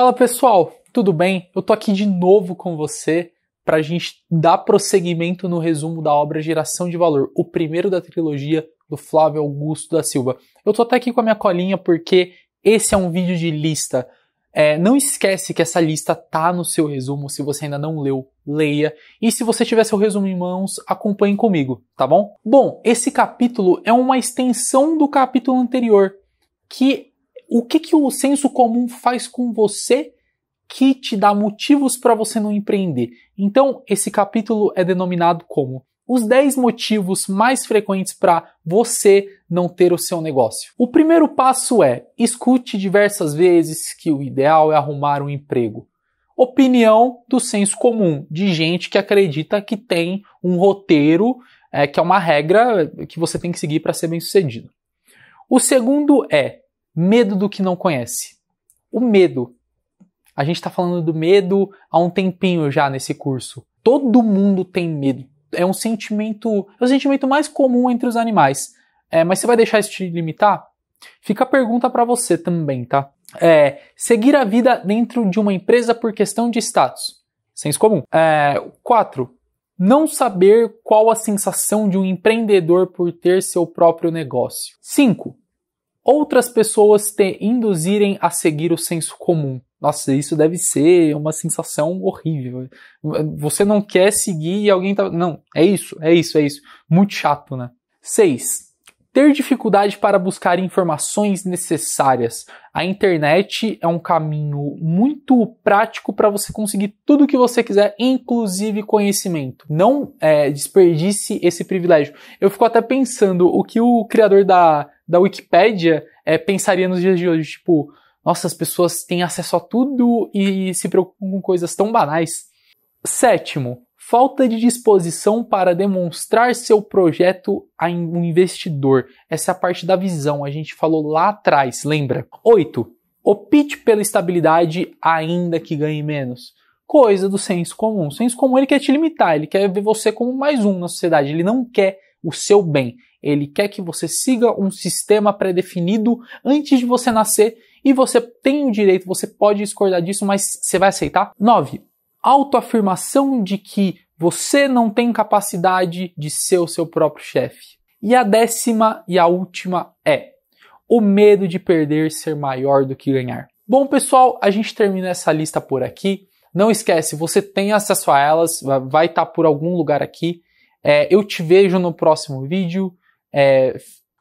Fala pessoal, tudo bem? Eu tô aqui de novo com você para a gente dar prosseguimento no resumo da obra Geração de Valor, o primeiro da trilogia do Flávio Augusto da Silva. Eu tô até aqui com a minha colinha porque esse é um vídeo de lista. É, não esquece que essa lista tá no seu resumo. Se você ainda não leu, leia. E se você tiver seu resumo em mãos, acompanhe comigo, tá bom? Bom, esse capítulo é uma extensão do capítulo anterior, que o que, que o senso comum faz com você que te dá motivos para você não empreender? Então, esse capítulo é denominado como os 10 motivos mais frequentes para você não ter o seu negócio. O primeiro passo é: escute diversas vezes que o ideal é arrumar um emprego. Opinião do senso comum, de gente que acredita que tem um roteiro, é, que é uma regra que você tem que seguir para ser bem sucedido. O segundo é: Medo do que não conhece. O medo. A gente está falando do medo há um tempinho já nesse curso. Todo mundo tem medo. É um sentimento, é o um sentimento mais comum entre os animais. É, mas você vai deixar isso te limitar? Fica a pergunta para você também, tá? É, seguir a vida dentro de uma empresa por questão de status. Senso comum. 4. É, não saber qual a sensação de um empreendedor por ter seu próprio negócio. 5 outras pessoas te induzirem a seguir o senso comum. Nossa, isso deve ser uma sensação horrível. Você não quer seguir e alguém tá. Não, é isso, é isso, é isso. Muito chato, né? 6. Ter dificuldade para buscar informações necessárias. A internet é um caminho muito prático para você conseguir tudo o que você quiser, inclusive conhecimento. Não é, desperdice esse privilégio. Eu fico até pensando o que o criador da da Wikipédia é, pensaria nos dias de hoje. Tipo, nossa, as pessoas têm acesso a tudo e se preocupam com coisas tão banais. Sétimo, falta de disposição para demonstrar seu projeto a um investidor. Essa é a parte da visão, a gente falou lá atrás, lembra? oito Opte pela estabilidade, ainda que ganhe menos. Coisa do senso comum. O senso comum ele quer te limitar, ele quer ver você como mais um na sociedade, ele não quer o seu bem. Ele quer que você siga um sistema pré-definido antes de você nascer e você tem o direito, você pode discordar disso, mas você vai aceitar? 9. Autoafirmação de que você não tem capacidade de ser o seu próprio chefe. E a décima e a última é o medo de perder ser maior do que ganhar. Bom, pessoal, a gente termina essa lista por aqui. Não esquece, você tem acesso a elas, vai estar tá por algum lugar aqui. É, eu te vejo no próximo vídeo. É...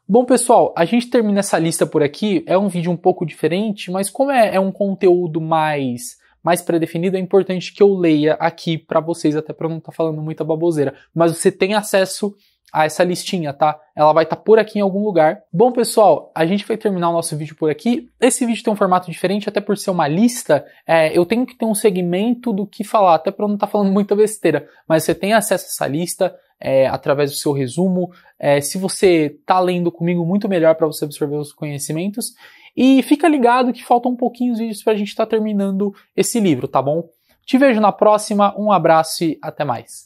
Bom, pessoal, a gente termina essa lista por aqui. É um vídeo um pouco diferente, mas como é, é um conteúdo mais mais pré-definido, é importante que eu leia aqui para vocês, até para não estar tá falando muita baboseira. Mas você tem acesso a essa listinha, tá? Ela vai estar tá por aqui em algum lugar. Bom, pessoal, a gente vai terminar o nosso vídeo por aqui. Esse vídeo tem um formato diferente, até por ser uma lista, é, eu tenho que ter um segmento do que falar, até para não estar tá falando muita besteira. Mas você tem acesso a essa lista, é, através do seu resumo. É, se você está lendo comigo, muito melhor para você absorver os conhecimentos. E fica ligado que faltam um pouquinhos vídeos para a gente estar tá terminando esse livro, tá bom? Te vejo na próxima, um abraço e até mais.